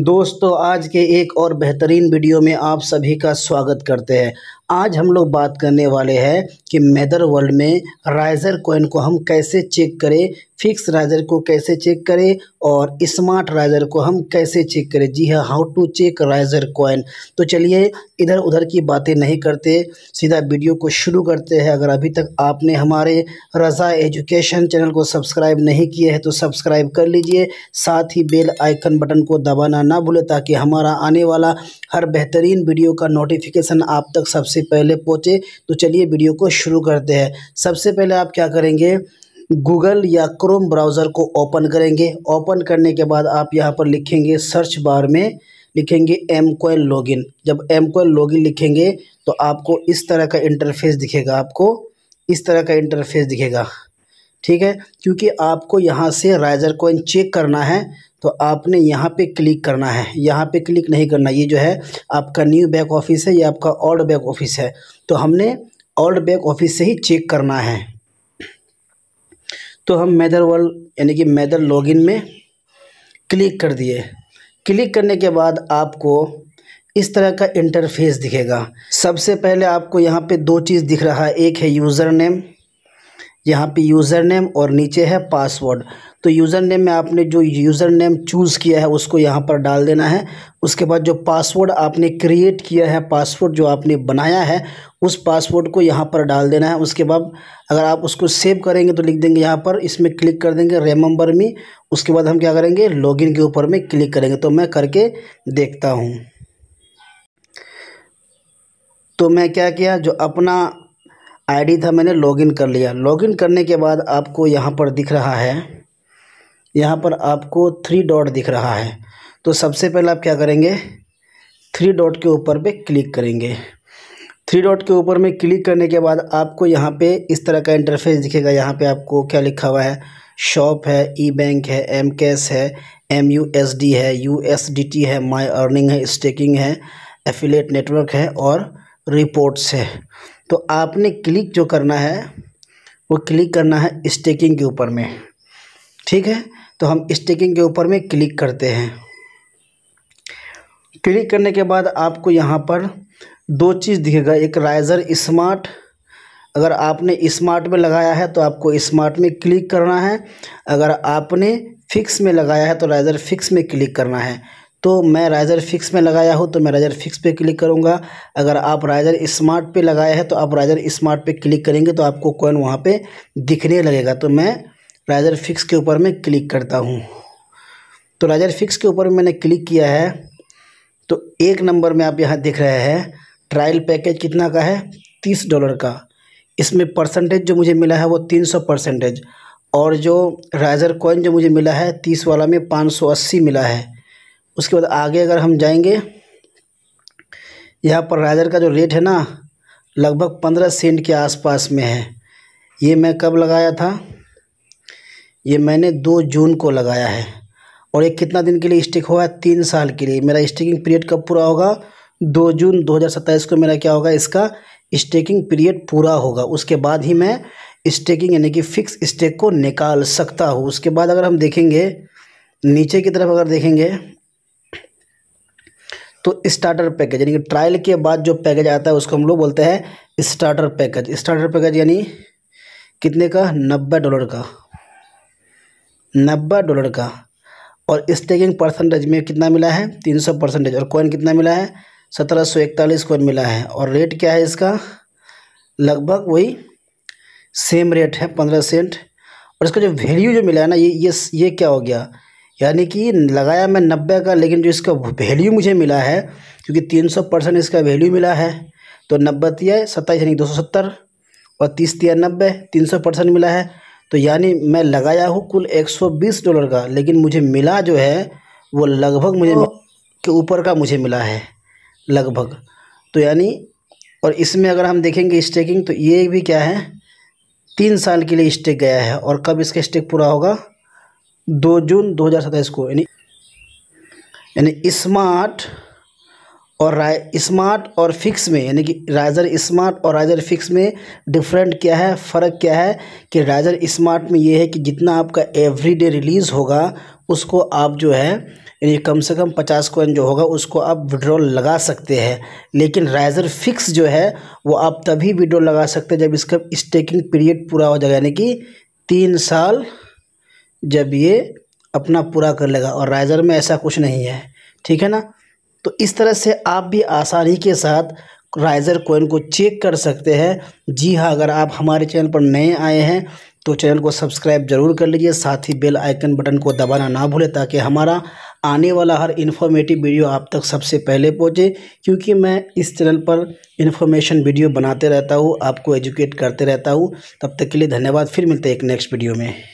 दोस्तों आज के एक और बेहतरीन वीडियो में आप सभी का स्वागत करते हैं आज हम लोग बात करने वाले हैं कि मेदर वर्ल्ड में राइजर कॉइन को हम कैसे चेक करें फिक्स राइजर को कैसे चेक करें और स्मार्ट राइजर को हम कैसे चेक करें जी हाँ how to check Riser coin तो चलिए इधर उधर की बातें नहीं करते सीधा वीडियो को शुरू करते हैं अगर अभी तक आपने हमारे रज़ा एजुकेशन चैनल को सब्सक्राइब नहीं किए हैं तो सब्सक्राइब कर लीजिए साथ ही बेल आइकन बटन को दबाना ना भूलें ताकि हमारा आने वाला हर बेहतरीन वीडियो का नोटिफिकेशन आप तक सबसे पहले पहुँचे तो चलिए वीडियो को शुरू करते हैं सबसे पहले आप क्या करेंगे गूगल या क्रोम ब्राउज़र को ओपन करेंगे ओपन करने के बाद आप यहाँ पर लिखेंगे सर्च बार में लिखेंगे एम कोयल लॉगिन जब एम कोयल लॉगिन लिखेंगे तो आपको इस तरह का इंटरफेस दिखेगा आपको इस तरह का इंटरफेस दिखेगा ठीक है क्योंकि आपको यहाँ से राइजर कोइन चेक करना है तो आपने यहाँ पे क्लिक करना है यहाँ पे क्लिक नहीं करना ये जो है आपका न्यू बैक ऑफिस है या आपका ओल्ड बैक ऑफिस है तो हमने ओल्ड बैक ऑफिस से ही चेक करना है तो हम मैदर वर्ल्ड यानी कि मैदर लॉगिन में क्लिक कर दिए क्लिक करने के बाद आपको इस तरह का इंटरफेस दिखेगा सबसे पहले आपको यहाँ पे दो चीज़ दिख रहा है एक है यूज़र नेम यहाँ पे यूज़र नेम और नीचे है पासवर्ड तो यूज़र नेम में आपने जो यूज़र नेम चूज़ किया है उसको यहाँ पर डाल देना है उसके बाद जो पासवर्ड आपने क्रिएट किया है पासवर्ड जो आपने बनाया है उस पासवर्ड को यहाँ पर डाल देना है उसके बाद अगर आप उसको सेव करेंगे तो लिख देंगे यहाँ पर इसमें क्लिक कर देंगे रेमम्बर मी उसके बाद हम क्या करेंगे लॉगिन के ऊपर में क्लिक करेंगे तो मैं करके देखता हूँ तो मैं क्या किया जो अपना आईडी था मैंने लॉगिन कर लिया लॉगिन करने के बाद आपको यहाँ पर दिख रहा है यहाँ पर आपको थ्री डॉट दिख रहा है तो सबसे पहले आप क्या करेंगे थ्री डॉट के ऊपर पे क्लिक करेंगे थ्री डॉट के ऊपर में क्लिक करने के बाद आपको यहाँ पे इस तरह का इंटरफेस दिखेगा यहाँ पे आपको क्या लिखा हुआ है शॉप है ई बैंक है एम कैश है एम यू एस डी है यू एस डी टी है माई अर्निंग है स्टेकिंग है एफिलेट नेटवर्क है और रिपोर्ट्स है तो आपने क्लिक जो करना है वो क्लिक करना है स्टेकिंग के ऊपर में ठीक है तो हम स्टेकिंग के ऊपर में क्लिक करते हैं क्लिक करने के बाद आपको यहाँ पर दो चीज़ दिखेगा एक राइज़र स्मार्ट अगर आपने स्मार्ट में लगाया है तो आपको स्मार्ट में क्लिक करना है अगर आपने फिक्स में लगाया है तो राइज़र फिक्स में क्लिक करना है तो मैं राइज़र फिक्स में लगाया हूँ तो मैं राइज़र फिक्स पे क्लिक करूँगा अगर आप राइज़र स्मार्ट पे लगाया है तो आप राइज़र स्मार्ट पे क्लिक करेंगे तो आपको कॉइन वहाँ पे दिखने लगेगा तो मैं राइज़र फिक्स के ऊपर में क्लिक करता हूँ तो राइज़र फिक्स के ऊपर मैंने क्लिक किया है तो एक नंबर में आप यहाँ दिख रहे हैं ट्रायल पैकेज कितना का है तीस डॉलर का इसमें परसेंटेज जो मुझे मिला है वो तीन सौ परसेंटेज और जो राइज़र कॉइन जो मुझे मिला है तीस वाला में पाँच सौ अस्सी मिला है उसके बाद आगे अगर हम जाएंगे यहाँ पर राइजर का जो रेट है ना लगभग पंद्रह सेंट के आसपास में है ये मैं कब लगाया था ये मैंने दो जून को लगाया है और ये कितना दिन के लिए स्टिक हुआ है तीन साल के लिए मेरा स्टिकिंग पीरियड कब पूरा होगा दो जून 2027 को मेरा क्या होगा इसका स्टेकिंग पीरियड पूरा होगा उसके बाद ही मैं स्टेकिंग यानी कि फिक्स स्टेक को निकाल सकता हूँ उसके बाद अगर हम देखेंगे नीचे की तरफ अगर देखेंगे तो स्टार्टर पैकेज यानी कि ट्रायल के बाद जो पैकेज आता है उसको हम लोग बोलते हैं स्टार्टर पैकेज स्टार्टर पैकेज यानी कितने का नब्बे डॉलर का नब्बे डॉलर का और स्टेकिंग परसेंटेज में कितना मिला है तीन सौ परसेंटेज और कॉइन कितना मिला है सत्रह सौ इकतालीस कॉइन मिला है और रेट क्या है इसका लगभग वही सेम रेट है पंद्रह सेंट और इसका जो वैल्यू जो मिला है ना ये ये ये क्या हो गया यानी कि लगाया मैं नब्बे का लेकिन जो इसका वैल्यू मुझे मिला है क्योंकि तीन सौ परसेंट इसका वैल्यू मिला है तो नब्बे तिया सत्ताईस यानी दो सौ सत्तर और तीस तिया नब्बे तीन सौ परसेंट मिला है तो यानी मैं लगाया हूँ कुल एक सौ बीस डॉलर का लेकिन मुझे मिला जो है वो लगभग मुझे तो- के ऊपर का मुझे मिला है लगभग तो यानी और इसमें अगर हम देखेंगे स्टेकिंग तो ये भी क्या है तीन साल के लिए स्टेक गया है और कब इसका स्टेक पूरा होगा दो जून 2027 को यानी यानी स्मार्ट और राय स्मार्ट और फिक्स में यानी कि राइजर स्मार्ट और राइजर फिक्स में डिफरेंट क्या है फ़र्क क्या है कि राइजर स्मार्ट में ये है कि जितना आपका एवरीडे रिलीज़ होगा उसको आप जो है यानी कम से कम पचास कोइन जो होगा उसको आप विड्रॉल लगा सकते हैं लेकिन राइजर फिक्स जो है वो आप तभी विड्रॉल लगा सकते हैं जब इसका स्टेकिंग पीरियड पूरा हो जाएगा यानी कि तीन साल जब ये अपना पूरा कर लेगा और राइजर में ऐसा कुछ नहीं है ठीक है ना तो इस तरह से आप भी आसानी के साथ राइजर कोइन को चेक कर सकते हैं जी हाँ अगर आप हमारे चैनल पर नए आए हैं तो चैनल को सब्सक्राइब जरूर कर लीजिए साथ ही बेल आइकन बटन को दबाना ना भूलें ताकि हमारा आने वाला हर इन्फॉर्मेटिव वीडियो आप तक सबसे पहले पहुंचे क्योंकि मैं इस चैनल पर इन्फॉर्मेशन वीडियो बनाते रहता हूँ आपको एजुकेट करते रहता हूँ तब तक के लिए धन्यवाद फिर मिलते हैं एक नेक्स्ट वीडियो में